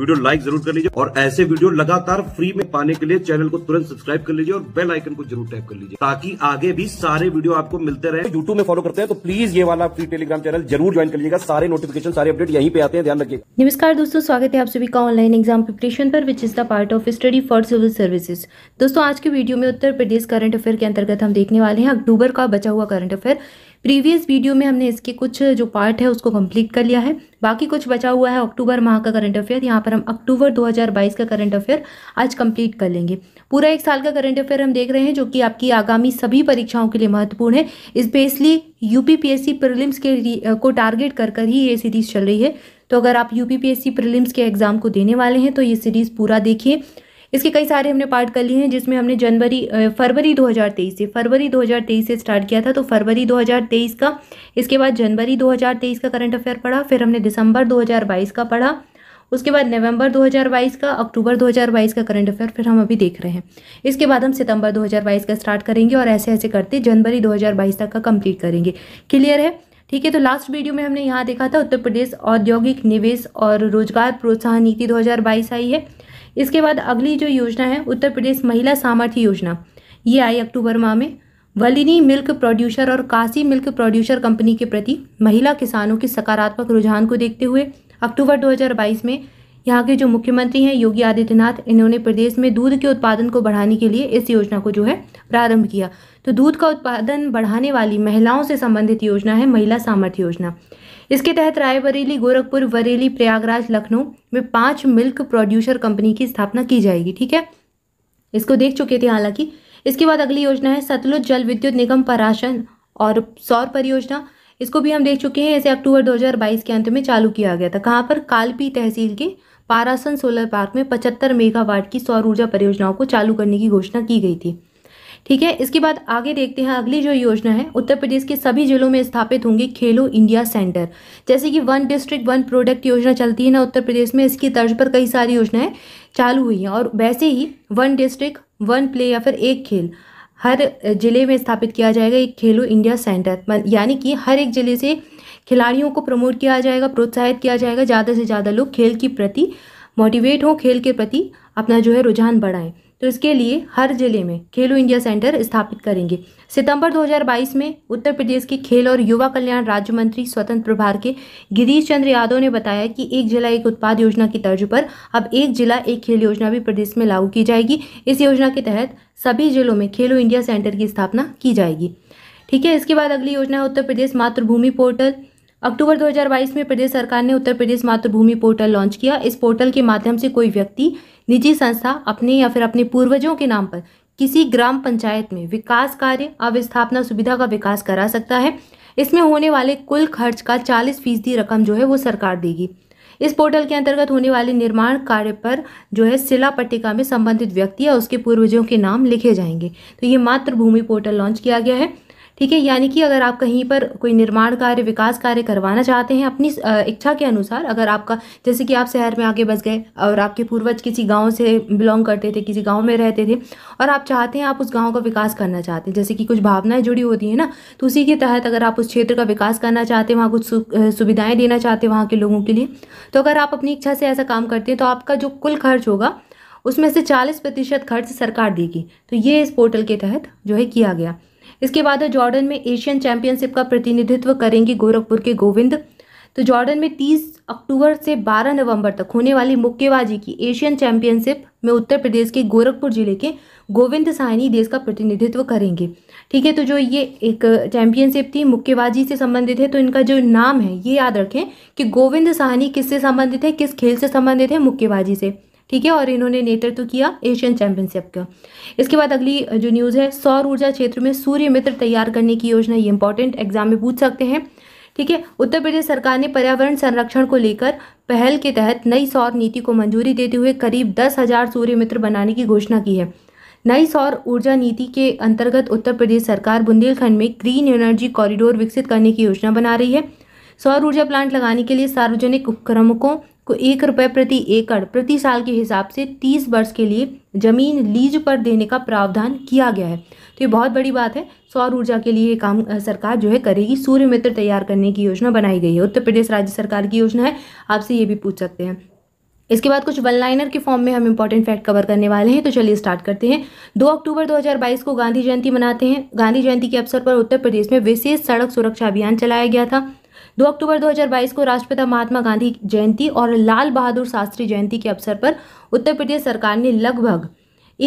video like जरूर कर लीजिए और ऐसे वीडियो लगातार फ्री में पाने के लिए चैनल को तुरंत सब्सक्राइब कर लीजिए और बेल आइकन को जरूर टैप कर लीजिए ताकि आगे भी सारे वीडियो आपको मिलते रहे यूट्यूब में फॉलो करते हैं तो प्लीज ये वाला फ्री टेलीग्राम चैनल जरूर ज्वाइन कर लीजिएगा सारे नोटिफिकेशन सारे अपडेट यहीं पे आते हैं ध्यान रखिए नमस्कार दोस्तों स्वागत है आप सभी का ऑनलाइन एग्जाम प्रिपरेशन पर which is the part of study for civil services दोस्तों आज के वीडियो में उत्तर प्रदेश करंट अफेयर के अंतर्गत हम देखने वाले हैं अक्टूबर का बचा हुआ करंट अफेयर प्रीवियस वीडियो में हमने इसके कुछ जो पार्ट है उसको कंप्लीट कर लिया है बाकी कुछ बचा हुआ है अक्टूबर माह का करंट अफेयर यहाँ पर हम अक्टूबर 2022 का करंट अफेयर आज कंप्लीट कर लेंगे पूरा एक साल का करंट अफेयर हम देख रहे हैं जो कि आपकी आगामी सभी परीक्षाओं के लिए महत्वपूर्ण है स्पेशली सी प्रिलिम्स के को टारगेट कर कर ही ये सीरीज़ चल रही है तो अगर आप सी प्रीलिम्स के एग्ज़ाम को देने वाले हैं तो ये सीरीज़ पूरा देखिए इसके कई सारे हमने पार्ट कर लिए हैं जिसमें हमने जनवरी फरवरी 2023 से फरवरी 2023 से स्टार्ट किया था तो फरवरी 2023 का इसके बाद जनवरी 2023 का करंट अफेयर पढ़ा फिर हमने दिसंबर 2022 का पढ़ा उसके बाद नवंबर 2022 का अक्टूबर 2022 का करंट अफेयर फिर हम अभी देख रहे हैं इसके बाद हम सितंबर 2022 का स्टार्ट करेंगे और ऐसे ऐसे करते जनवरी 2022 तक का कंप्लीट करेंगे क्लियर है ठीक है तो लास्ट वीडियो में हमने यहाँ देखा था उत्तर प्रदेश औद्योगिक निवेश और रोजगार प्रोत्साहन नीति 2022 आई है इसके बाद अगली जो योजना है उत्तर प्रदेश महिला सामर्थ्य योजना ये आई अक्टूबर माह में वलिनी मिल्क प्रोड्यूसर और काशी मिल्क प्रोड्यूसर कंपनी के प्रति महिला किसानों के सकारात्मक रुझान को देखते हुए अक्टूबर 2022 में यहाँ के जो मुख्यमंत्री हैं योगी आदित्यनाथ इन्होंने प्रदेश में दूध के उत्पादन को बढ़ाने के लिए इस योजना को जो है प्रारंभ किया तो दूध का उत्पादन बढ़ाने वाली महिलाओं से संबंधित योजना है महिला सामर्थ्य योजना इसके तहत रायबरेली गोरखपुर बरेली प्रयागराज लखनऊ में पांच मिल्क प्रोड्यूसर कंपनी की स्थापना की जाएगी ठीक है इसको देख चुके थे हालांकि इसके बाद अगली योजना है सतलुज जल विद्युत निगम पराशन और सौर परियोजना इसको भी हम देख चुके हैं इसे अक्टूबर 2022 के अंत में चालू किया गया था कहाँ पर कालपी तहसील के पारासन सोलर पार्क में 75 मेगावाट की सौर ऊर्जा परियोजनाओं को चालू करने की घोषणा की गई थी ठीक है इसके बाद आगे देखते हैं अगली जो योजना है उत्तर प्रदेश के सभी जिलों में स्थापित होंगे खेलो इंडिया सेंटर जैसे कि वन डिस्ट्रिक्ट वन प्रोडक्ट योजना चलती है ना उत्तर प्रदेश में इसकी तर्ज पर कई सारी योजनाएं चालू हुई हैं और वैसे ही वन डिस्ट्रिक्ट वन प्ले या फिर एक खेल हर जिले में स्थापित किया जाएगा एक खेलो इंडिया सेंटर यानी कि हर एक जिले से खिलाड़ियों को प्रमोट किया जाएगा प्रोत्साहित किया जाएगा ज़्यादा से ज़्यादा लोग खेल के प्रति मोटिवेट हों खेल के प्रति अपना जो है रुझान बढ़ाएं तो इसके लिए हर जिले में खेलो इंडिया सेंटर स्थापित करेंगे सितंबर 2022 में उत्तर प्रदेश के खेल और युवा कल्याण राज्य मंत्री स्वतंत्र प्रभार के गिरीश चंद्र यादव ने बताया कि एक जिला एक उत्पाद योजना की तर्ज पर अब एक जिला एक खेल योजना भी प्रदेश में लागू की जाएगी इस योजना के तहत सभी जिलों में खेलो इंडिया सेंटर की स्थापना की जाएगी ठीक है इसके बाद अगली योजना है उत्तर प्रदेश मातृभूमि पोर्टल अक्टूबर 2022 में प्रदेश सरकार ने उत्तर प्रदेश मातृभूमि पोर्टल लॉन्च किया इस पोर्टल के माध्यम से कोई व्यक्ति निजी संस्था अपने या फिर अपने पूर्वजों के नाम पर किसी ग्राम पंचायत में विकास कार्य अवस्थापना सुविधा का विकास करा सकता है इसमें होने वाले कुल खर्च का चालीस फीसदी रकम जो है वो सरकार देगी इस पोर्टल के अंतर्गत होने वाले निर्माण कार्य पर जो है शिला पट्टिका में संबंधित व्यक्ति या उसके पूर्वजों के नाम लिखे जाएंगे तो ये मातृभूमि पोर्टल लॉन्च किया गया है ठीक है यानी कि अगर आप कहीं पर कोई निर्माण कार्य विकास कार्य करवाना चाहते हैं अपनी इच्छा के अनुसार अगर आपका जैसे कि आप शहर में आगे बस गए और आपके पूर्वज किसी गांव से बिलोंग करते थे किसी गांव में रहते थे और आप चाहते हैं आप उस गांव का विकास करना चाहते हैं जैसे कि कुछ भावनाएं जुड़ी होती है ना तो उसी के तहत अगर आप उस क्षेत्र का विकास करना चाहते हैं वहाँ कुछ सुविधाएँ देना चाहते हैं वहाँ के लोगों के लिए तो अगर आप अपनी इच्छा से ऐसा काम करते हैं तो आपका जो कुल खर्च होगा उसमें से चालीस प्रतिशत खर्च सरकार देगी तो ये इस पोर्टल के तहत जो है किया गया इसके बाद जॉर्डन में एशियन चैंपियनशिप का प्रतिनिधित्व करेंगी गोरखपुर के गोविंद तो जॉर्डन में 30 अक्टूबर से 12 नवंबर तक होने वाली मुक्केबाजी की एशियन चैंपियनशिप में उत्तर प्रदेश के गोरखपुर जिले के गोविंद साहनी देश का प्रतिनिधित्व करेंगे ठीक है तो जो ये एक चैंपियनशिप थी मुक्केबाजी से संबंधित है तो इनका जो नाम है ये याद रखें कि गोविंद साहनी किससे संबंधित है किस खेल से संबंधित है मुक्केबाजी से ठीक है और इन्होंने नेतृत्व किया एशियन चैंपियनशिप का इसके बाद अगली जो न्यूज़ है सौर ऊर्जा क्षेत्र में सूर्य मित्र तैयार करने की योजना ये इंपॉर्टेंट एग्जाम में पूछ सकते हैं ठीक है उत्तर प्रदेश सरकार ने पर्यावरण संरक्षण को लेकर पहल के तहत नई सौर नीति को मंजूरी देते हुए करीब दस हजार सूर्य मित्र बनाने की घोषणा की है नई सौर ऊर्जा नीति के अंतर्गत उत्तर प्रदेश सरकार बुंदेलखंड में ग्रीन एनर्जी कॉरिडोर विकसित करने की योजना बना रही है सौर ऊर्जा प्लांट लगाने के लिए सार्वजनिक उपक्रमकों को एक रुपये प्रति एकड़ प्रति साल के हिसाब से तीस वर्ष के लिए ज़मीन लीज पर देने का प्रावधान किया गया है तो ये बहुत बड़ी बात है सौर ऊर्जा के लिए काम सरकार जो है करेगी सूर्य मित्र तैयार करने की योजना बनाई गई है उत्तर प्रदेश राज्य सरकार की योजना है आपसे ये भी पूछ सकते हैं इसके बाद कुछ वन लाइनर के फॉर्म में हम इंपॉर्टेंट फैक्ट कवर करने वाले हैं तो चलिए स्टार्ट करते हैं 2 अक्टूबर 2022 को गांधी जयंती मनाते हैं गांधी जयंती के अवसर पर उत्तर प्रदेश में विशेष सड़क सुरक्षा अभियान चलाया गया था दो अक्टूबर 2022 को राष्ट्रपिता महात्मा गांधी जयंती और लाल बहादुर शास्त्री जयंती के अवसर पर उत्तर प्रदेश सरकार ने लगभग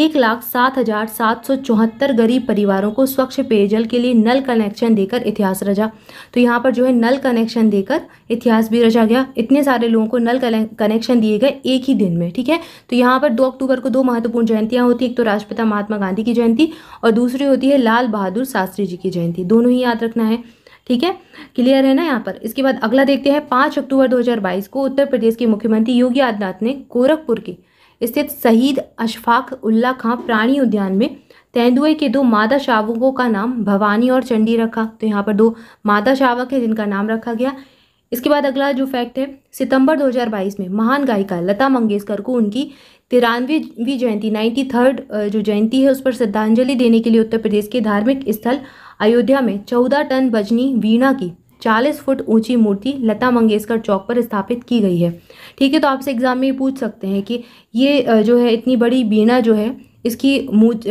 एक लाख सात हजार सात सौ चौहत्तर गरीब परिवारों को स्वच्छ पेयजल के लिए नल कनेक्शन देकर इतिहास रचा तो यहाँ पर जो है नल कनेक्शन देकर इतिहास भी रचा गया इतने सारे लोगों को नल कनेक्शन दिए गए एक ही दिन में ठीक है तो यहाँ पर दो अक्टूबर को दो महत्वपूर्ण जयंतियाँ होती है एक तो राष्ट्रपिता महात्मा गांधी की जयंती और दूसरी होती है लाल बहादुर शास्त्री जी की जयंती दोनों ही याद रखना है ठीक है क्लियर है ना यहाँ पर इसके बाद अगला देखते हैं पाँच अक्टूबर 2022 को उत्तर प्रदेश के मुख्यमंत्री योगी आदित्यनाथ ने गोरखपुर के स्थित शहीद अशफाक उल्ला खां प्राणी उद्यान में तेंदुए के दो मादा शावकों का नाम भवानी और चंडी रखा तो यहाँ पर दो मादा शावक है जिनका नाम रखा गया इसके बाद अगला जो फैक्ट है सितंबर 2022 में महान गायिका लता मंगेशकर को उनकी तिरानवेवीं जयंती नाइन्टी थर्ड जो जयंती है उस पर श्रद्धांजलि देने के लिए उत्तर प्रदेश के धार्मिक स्थल अयोध्या में चौदह टन बजनी वीणा की चालीस फुट ऊंची मूर्ति लता मंगेशकर चौक पर स्थापित की गई है ठीक है तो आपसे एग्जाम में पूछ सकते हैं कि ये जो है इतनी बड़ी वीणा जो है इसकी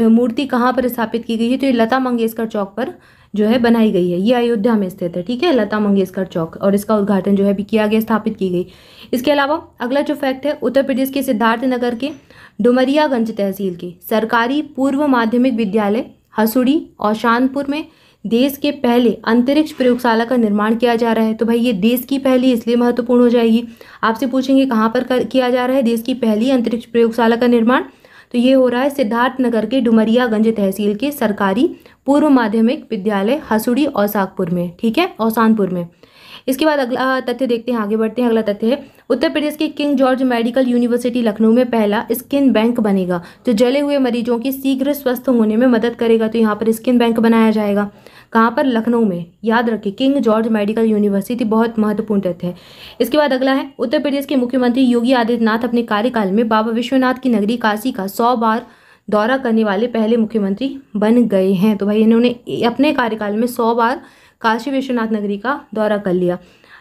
मूर्ति कहाँ पर स्थापित की गई है तो ये लता मंगेशकर चौक पर जो है बनाई गई है ये अयोध्या में स्थित है ठीक है लता मंगेशकर चौक और इसका उद्घाटन जो है भी किया गया स्थापित की गई इसके अलावा अगला जो फैक्ट है उत्तर प्रदेश के सिद्धार्थ नगर के डुमरियागंज तहसील के सरकारी पूर्व माध्यमिक विद्यालय हसुड़ी और शानपुर में देश के पहले अंतरिक्ष प्रयोगशाला का निर्माण किया जा रहा है तो भाई ये देश की पहली इसलिए महत्वपूर्ण हो जाएगी आपसे पूछेंगे कहाँ पर कर, किया जा रहा है देश की पहली अंतरिक्ष प्रयोगशाला का निर्माण तो ये हो रहा है सिद्धार्थनगर के डुमरियागंज तहसील के सरकारी पूर्व माध्यमिक विद्यालय हसुड़ी औसाकपुर में ठीक है औसानपुर में इसके बाद अगला तथ्य देखते हैं आगे बढ़ते हैं अगला तथ्य है उत्तर प्रदेश के King George medical university Lucknow में पहला स्किन बैंक बनेगा जो जले हुए मरीजों की शीघ्र स्वस्थ होने में मदद करेगा तो यहाँ पर स्किन बैंक बनाया जाएगा कहाँ पर लखनऊ में याद रखिए किंग जॉर्ज मेडिकल यूनिवर्सिटी बहुत महत्वपूर्ण तथ्य है इसके बाद अगला है उत्तर प्रदेश के मुख्यमंत्री योगी आदित्यनाथ अपने कार्यकाल में बाबा विश्वनाथ की नगरी काशी का सौ बार दौरा करने वाले पहले मुख्यमंत्री बन गए हैं तो भाई इन्होंने अपने कार्यकाल में सौ बार काशी विश्वनाथ नगरी का दौरा कर लिया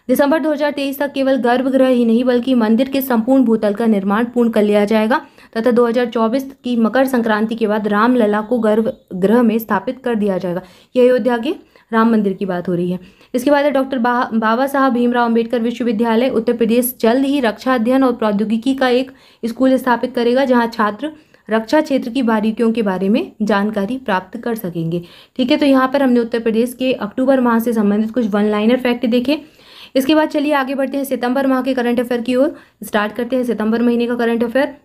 दिसंबर 2023 तक केवल गर्भगृह ही नहीं बल्कि मंदिर के संपूर्ण भूतल का निर्माण पूर्ण कर लिया जाएगा तथा 2024 की मकर संक्रांति के बाद रामलला को गर्भ ग्रह में स्थापित कर दिया जाएगा यह अयोध्या के राम मंदिर की बात हो रही है इसके बाद है डॉक्टर बाबा साहब भीमराव अंबेडकर विश्वविद्यालय उत्तर प्रदेश जल्द ही रक्षा अध्ययन और प्रौद्योगिकी का एक स्कूल स्थापित करेगा जहाँ छात्र रक्षा क्षेत्र की बारीकियों के बारे में जानकारी प्राप्त कर सकेंगे ठीक है तो यहाँ पर हमने उत्तर प्रदेश के अक्टूबर माह से संबंधित कुछ वन लाइनर फैक्ट देखे इसके बाद चलिए आगे बढ़ते हैं सितंबर माह के करंट अफेयर की ओर स्टार्ट करते हैं सितंबर महीने का करंट अफेयर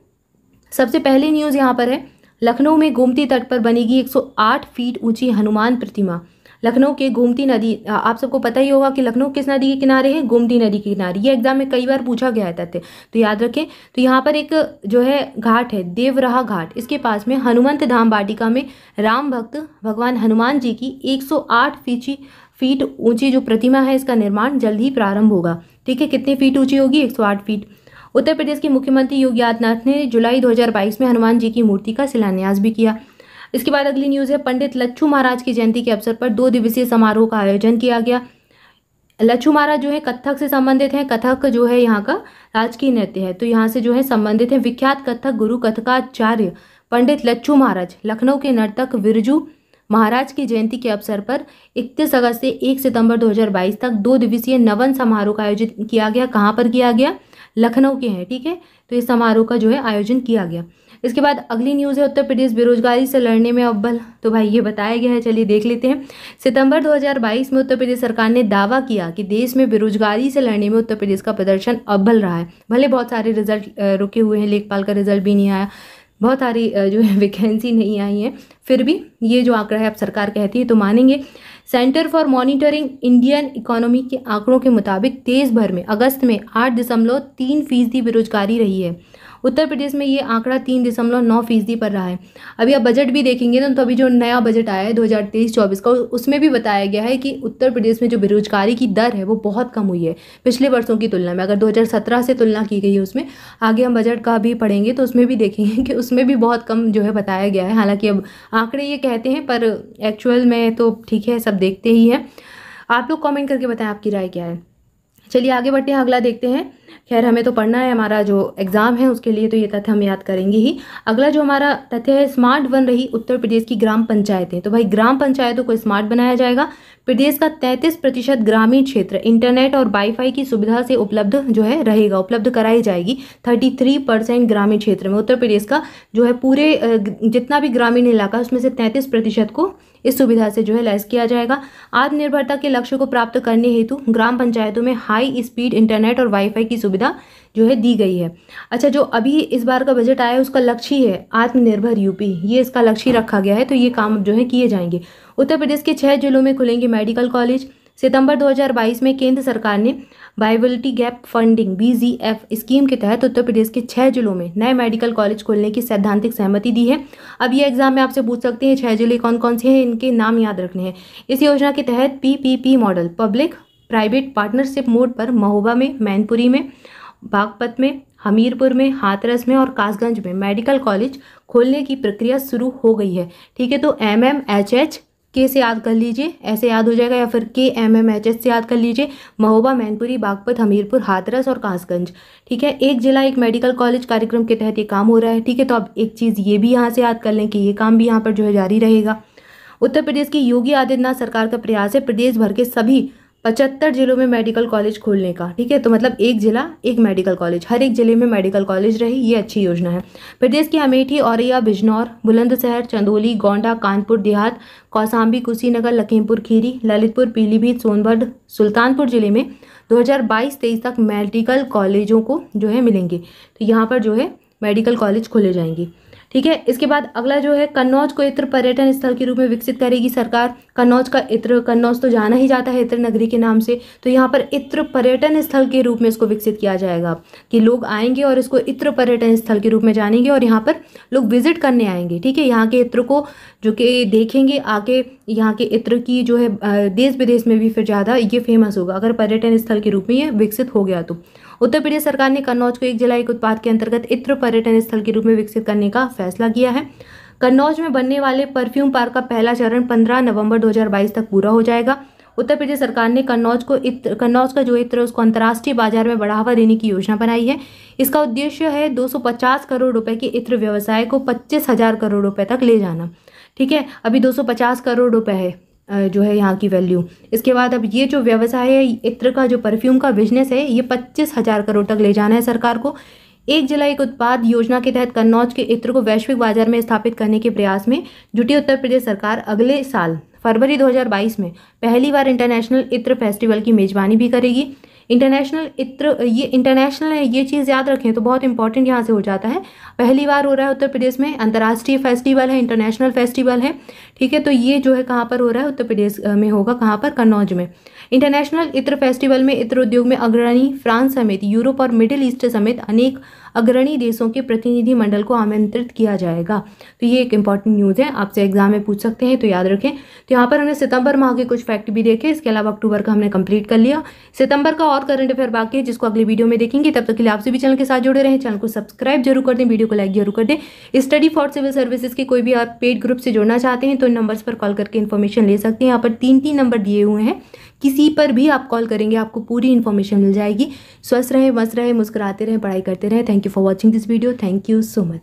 सबसे पहली न्यूज़ यहाँ पर है लखनऊ में गोमती तट पर बनेगी 108 फीट ऊंची हनुमान प्रतिमा लखनऊ के गोमती नदी आप सबको पता ही होगा कि लखनऊ किस नदी के किनारे है गोमती नदी के किनारे ये एग्जाम में कई बार पूछा गया है तथ्य तो याद रखें तो यहाँ पर एक जो है घाट है देवराहा घाट इसके पास में हनुमंत धाम वाटिका में राम भक्त भगवान हनुमान जी की एक फीची फीट ऊंची जो प्रतिमा है इसका निर्माण जल्द ही प्रारंभ होगा ठीक है कितनी फीट ऊंची होगी 108 फीट उत्तर प्रदेश के मुख्यमंत्री योगी आदित्यनाथ ने जुलाई 2022 में हनुमान जी की मूर्ति का शिलान्यास भी किया इसके बाद अगली न्यूज़ है पंडित लच्छू महाराज की जयंती के अवसर पर दो दिवसीय समारोह का आयोजन किया गया लच्छू महाराज जो है कथक से संबंधित हैं कथक जो है यहाँ का राजकीय नृत्य है तो यहाँ से जो है संबंधित है विख्यात कथक गुरु कथकाचार्य पंडित लच्छू महाराज लखनऊ के नर्तक विरजू महाराज की जयंती के अवसर पर 31 अगस्त से 1 सितंबर 2022 तक दो दिवसीय नवन समारोह का आयोजित किया गया कहाँ पर किया गया लखनऊ के हैं ठीक है तो इस समारोह का जो है आयोजन किया गया इसके बाद अगली न्यूज़ है उत्तर प्रदेश बेरोजगारी से लड़ने में अव्वल तो भाई ये बताया गया है चलिए देख लेते हैं सितंबर 2022 में उत्तर प्रदेश सरकार ने दावा किया कि देश में बेरोजगारी से लड़ने में उत्तर प्रदेश का प्रदर्शन अव्वल रहा है भले बहुत सारे रिजल्ट रुके हुए हैं लेखपाल का रिजल्ट भी नहीं आया बहुत सारी जो है वैकेंसी नहीं आई है फिर भी ये जो आंकड़ा है अब सरकार कहती है तो मानेंगे centre for monitoring Indian economy के आंकड़ों के मुताबिक देश भर में अगस्त में आठ दशमलव तीन फीसदी बेरोजगारी रही है उत्तर प्रदेश में ये आंकड़ा तीन दशमलव नौ फीसदी पर रहा है अभी आप बजट भी देखेंगे ना तो अभी जो नया बजट आया है दो हज़ार तेईस चौबीस का उसमें भी बताया गया है कि उत्तर प्रदेश में जो बेरोजगारी की दर है वो बहुत कम हुई है पिछले वर्षों की तुलना में अगर दो हज़ार सत्रह से तुलना की गई है उसमें आगे हम बजट का भी पढ़ेंगे तो उसमें भी देखेंगे कि उसमें भी बहुत कम जो है बताया गया है हालाँकि अब आंकड़े ये कहते हैं पर एक्चुअल में तो ठीक है सब देखते ही हैं आप लोग कमेंट करके बताएं आपकी राय क्या है चलिए आगे बढ़ते हैं अगला देखते हैं खैर हमें तो पढ़ना है हमारा जो एग्ज़ाम है उसके लिए तो ये तथ्य हम याद करेंगे ही अगला जो हमारा तथ्य है स्मार्ट बन रही उत्तर प्रदेश की ग्राम पंचायतें तो भाई ग्राम पंचायतों को स्मार्ट बनाया जाएगा प्रदेश का 33 प्रतिशत ग्रामीण क्षेत्र इंटरनेट और वाईफाई की सुविधा से उपलब्ध जो है रहेगा उपलब्ध कराई जाएगी 33 परसेंट ग्रामीण क्षेत्र में उत्तर प्रदेश का जो है पूरे जितना भी ग्रामीण इलाका उसमें से तैंतीस प्रतिशत को इस सुविधा से जो है लैस किया जाएगा आत्मनिर्भरता के लक्ष्य को प्राप्त करने हेतु ग्राम पंचायतों में हाई स्पीड इंटरनेट और वाईफाई की सुविधा जो है दी गई है अच्छा जो अभी इस बार का बजट आया है उसका लक्ष्य ही है आत्मनिर्भर यूपी ये इसका लक्ष्य रखा गया है तो ये काम जो है किए जाएंगे उत्तर प्रदेश के छः जिलों में खुलेंगे मेडिकल कॉलेज सितंबर 2022 में केंद्र सरकार ने viability gap funding B scheme के तहत उत्तर प्रदेश के छः जिलों में नए मेडिकल कॉलेज खोलने की सैद्धांतिक सहमति दी है अब ये एग्जाम में आपसे पूछ सकते हैं छः जिले कौन कौन से हैं इनके नाम याद रखने हैं इस योजना के तहत P model public private partnership mode पर महोबा में मैनपुरी में बागपत में हमीरपुर में हाथरस में और कासगंज में मेडिकल कॉलेज खोलने की प्रक्रिया शुरू हो गई है ठीक है तो एम एम एच एच के से याद कर लीजिए ऐसे याद हो जाएगा या फिर के एम एम एच एच से याद कर लीजिए महोबा मैनपुरी बागपत हमीरपुर हाथरस और कासगंज ठीक है एक जिला एक मेडिकल कॉलेज कार्यक्रम के तहत ये काम हो रहा है ठीक है तो अब एक चीज़ ये भी यहाँ से याद कर लें कि ये काम भी यहाँ पर जो है जारी रहेगा उत्तर प्रदेश की योगी आदित्यनाथ सरकार का प्रयास है प्रदेश भर के सभी पचहत्तर जिलों में मेडिकल कॉलेज खोलने का ठीक है तो मतलब एक जिला एक मेडिकल कॉलेज हर एक ज़िले में मेडिकल कॉलेज रहे ये अच्छी योजना है प्रदेश की अमेठी औरैया बिजनौर बुलंदशहर चंदोली गोंडा कानपुर देहात कौसाम्बी कुशीनगर लखीमपुर खीरी ललितपुर पीलीभीत सोनभद्र सुल्तानपुर ज़िले में 2022 हज़ार तक मेडिकल कॉलेजों को जो है मिलेंगे तो यहाँ पर जो है मेडिकल कॉलेज खोले जाएंगे ठीक है इसके बाद अगला जो है कन्नौज को इत्र पर्यटन स्थल के रूप में विकसित करेगी सरकार कन्नौज का इत्र कन्नौज तो जाना ही जाता है इत्र नगरी के नाम से तो यहाँ पर इत्र पर्यटन स्थल के रूप में इसको विकसित किया जाएगा कि लोग आएंगे और इसको इत्र पर्यटन स्थल के रूप में जानेंगे और यहाँ पर लोग विजिट करने आएंगे ठीक है यहाँ के इत्र को जो कि देखेंगे आके यहाँ के इत्र की जो है देश विदेश में भी फिर ज़्यादा ये फेमस होगा अगर पर्यटन स्थल के रूप में ये विकसित हो गया तो उत्तर प्रदेश सरकार ने कन्नौज को एक जिला एक उत्पाद के अंतर्गत इत्र पर्यटन स्थल के रूप में विकसित करने का फैसला किया है कन्नौज में बनने वाले परफ्यूम पार्क का पहला चरण 15 नवंबर 2022 तक पूरा हो जाएगा उत्तर प्रदेश सरकार ने कन्नौज को इत्र कन्नौज का जो इत्र उसको अंतर्राष्ट्रीय बाजार में बढ़ावा देने की योजना बनाई है इसका उद्देश्य है 250 करोड़ रुपए के इत्र व्यवसाय को पच्चीस हजार करोड़ रुपए तक ले जाना ठीक है अभी 250 करोड़ रुपए है जो है यहाँ की वैल्यू इसके बाद अब ये जो व्यवसाय है इत्र का जो परफ्यूम का बिजनेस है ये पच्चीस हज़ार करोड़ तक ले जाना है सरकार को एक जिला एक उत्पाद योजना के तहत कन्नौज के इत्र को वैश्विक बाजार में स्थापित करने के प्रयास में जुटी उत्तर प्रदेश सरकार अगले साल फरवरी 2022 में पहली बार इंटरनेशनल इत्र फेस्टिवल की मेजबानी भी करेगी इंटरनेशनल इत्र ये इंटरनेशनल है ये चीज़ याद रखें तो बहुत इंपॉर्टेंट यहाँ से हो जाता है पहली बार हो रहा है उत्तर प्रदेश में अंतर्राष्ट्रीय फेस्टिवल है इंटरनेशनल फेस्टिवल है ठीक है तो ये जो है कहाँ पर हो रहा है उत्तर प्रदेश में होगा कहाँ पर कन्नौज में इंटरनेशनल इत्र फेस्टिवल में इत्र उद्योग में अग्रणी फ्रांस समेत यूरोप और मिडिल ईस्ट समेत अनेक अग्रणी देशों के प्रतिनिधि मंडल को आमंत्रित किया जाएगा तो ये एक इंपॉर्टेंट न्यूज़ है आपसे एग्जाम में पूछ सकते हैं तो याद रखें तो यहाँ पर हमने सितंबर माह के कुछ फैक्ट भी देखे इसके अलावा अक्टूबर का हमने कंप्लीट कर लिया सितंबर का और करंट अफेयर बाकी है जिसको अगली वीडियो में देखेंगे तब तक के लिए आपसे भी चैनल के साथ जुड़े रहें चैनल को सब्सक्राइब जरूर कर दें वीडियो को लाइक जरूर कर दें स्टडी फॉर सिविल सर्विसेज के कोई भी आप पेड ग्रुप से जुड़ना चाहते हैं तो नंबर्स पर कॉल करके इन्फॉर्मेशन ले सकते हैं यहाँ पर तीन तीन नंबर दिए हुए हैं किसी पर भी आप कॉल करेंगे आपको पूरी इन्फॉर्मेशन मिल जाएगी स्वस्थ रहें मस्त रहें मुस्कुराते रहें पढ़ाई करते रहें thank you you for watching this video thank you so much